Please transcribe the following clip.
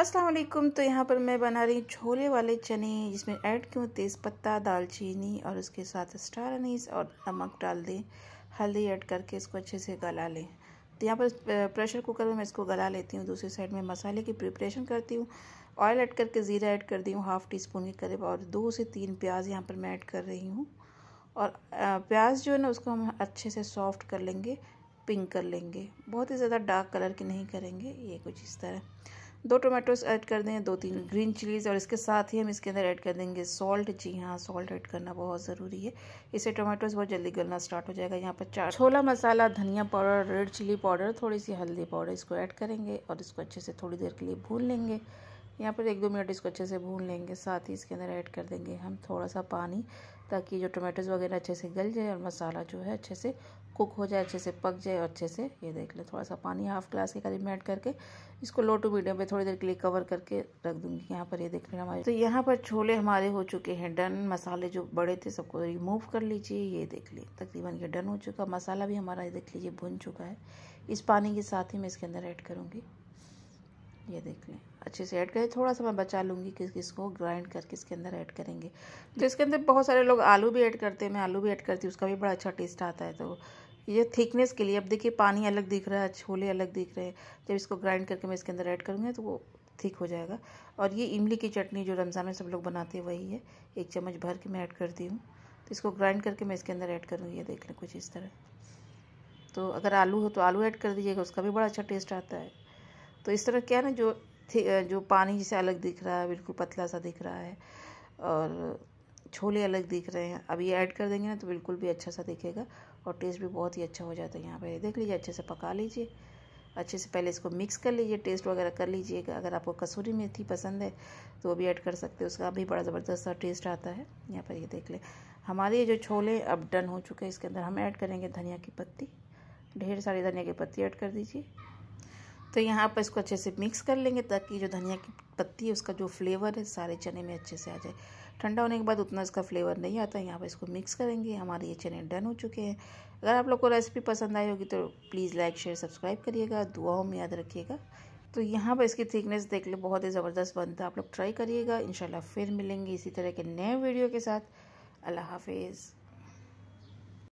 अस्सलाम वालेकुम तो यहाँ पर मैं बना रही हूँ छोले वाले चने जिसमें ऐड क्यों तेज़पत्ता दालचीनी और उसके साथ स्टार अनीस और नमक डाल दें हल्दी ऐड करके इसको अच्छे से गला लें तो यहाँ पर प्रेशर कुकर में मैं इसको गला लेती हूँ दूसरी साइड में मसाले की प्रिपरेशन करती हूँ ऑयल ऐड करके ज़ीरा ऐड कर दी हूँ हाफ़ टी स्पून के करीब और दो से तीन प्याज यहाँ पर मैं ऐड कर रही हूँ और प्याज जो है ना उसको हम अच्छे से सॉफ्ट कर लेंगे पिंक कर लेंगे बहुत ही ज़्यादा डार्क कलर की नहीं करेंगे ये कुछ इस तरह दो टोमेटोज ऐड कर दें दो तीन हम्म। ग्रीन चिलीज़ और इसके साथ ही हम इसके अंदर ऐड कर देंगे सॉल्ट जी हाँ सॉल्ट ऐड करना बहुत ज़रूरी है इससे टोमेटोज बहुत जल्दी गलना स्टार्ट हो जाएगा यहाँ पर चार छोला मसाला धनिया पाउडर रेड चिली पाउडर थोड़ी सी हल्दी पाउडर इसको ऐड करेंगे और इसको अच्छे से थोड़ी देर के लिए भून लेंगे यहाँ पर एक दो मिनट इसको अच्छे से भून लेंगे साथ ही इसके अंदर ऐड कर देंगे हम थोड़ा सा पानी ताकि जो टोमेटोज़ वगैरह अच्छे से गल जाए और मसाला जो है अच्छे से कुक हो जाए अच्छे से पक जाए और अच्छे से ये देख लें थोड़ा सा पानी हाफ ग्लास के करीब में ऐड करके इसको लो टू मीडियम पे थोड़ी देर के लिए कवर करके रख दूंगी यहाँ पर ये देख लें हमारे तो यहाँ पर छोले हमारे हो चुके हैं डन मसाले जो बड़े थे सबको रिमूव कर लीजिए ये देख लें तकरीबन ये डन हो चुका मसाला भी हमारा ये देख लीजिए भुन चुका है इस पानी के साथ ही मैं इसके अंदर ऐड करूँगी ये देख लें अच्छे से ऐड करें थोड़ा सा मैं बचा लूँगी किस किस को ग्राइंड करके इसके अंदर ऐड करेंगे तो इसके अंदर बहुत सारे लोग आलू भी ऐड करते हैं मैं आलू भी ऐड करती हूँ उसका भी बड़ा अच्छा टेस्ट आता है तो ये थिकनेस के लिए अब देखिए पानी अलग दिख रहा है छोले अलग दिख रहे हैं जब इसको ग्राइंड करके मैं इसके अंदर ऐड करूँगी तो वो ठीक हो जाएगा और ये इमली की चटनी जो रमज़ान में सब लोग बनाते हैं वही है एक चम्मच भर के मैं ऐड करती हूँ तो इसको ग्राइंड करके मैं इसके अंदर ऐड करूँगी ये देख लें कुछ इस तरह तो अगर आलू हो तो आलू ऐड कर दीजिएगा उसका भी बड़ा अच्छा टेस्ट आता है तो इस तरह क्या ना जो जो पानी जैसे अलग दिख रहा है बिल्कुल पतला सा दिख रहा है और छोले अलग दिख रहे हैं अब ये ऐड कर देंगे ना तो बिल्कुल भी अच्छा सा दिखेगा और टेस्ट भी बहुत ही अच्छा हो जाता है यहाँ पे देख लीजिए अच्छे से पका लीजिए अच्छे से पहले इसको मिक्स कर लीजिए टेस्ट वगैरह कर लीजिएगा अगर आपको कसूरी मेथी पसंद है तो वो भी ऐड कर सकते हैं उसका भी बड़ा ज़बरदस्त सा टेस्ट आता है यहाँ पर ये देख लें हमारे ये जो छोले अब डन हो चुके हैं इसके अंदर हम ऐड करेंगे धनिया की पत्ती ढेर सारी धनिया की पत्ती ऐड कर दीजिए तो यहाँ पर इसको अच्छे से मिक्स कर लेंगे ताकि जो धनिया की पत्ती है उसका जो फ्लेवर है सारे चने में अच्छे से आ जाए ठंडा होने के बाद उतना इसका फ्लेवर नहीं आता यहाँ पर इसको मिक्स करेंगे हमारे ये चने डन हो चुके हैं अगर आप लोग को रेसिपी पसंद आई होगी तो प्लीज़ लाइक शेयर सब्सक्राइब करिएगा दुआओं में याद रखिएगा तो यहाँ पर इसकी थिकनेस देख लो बहुत ही ज़बरदस्त बनता है आप लोग ट्राई करिएगा इंशाल्लाह फिर मिलेंगे इसी तरह के नए वीडियो के साथ अल्लाह हाफिज़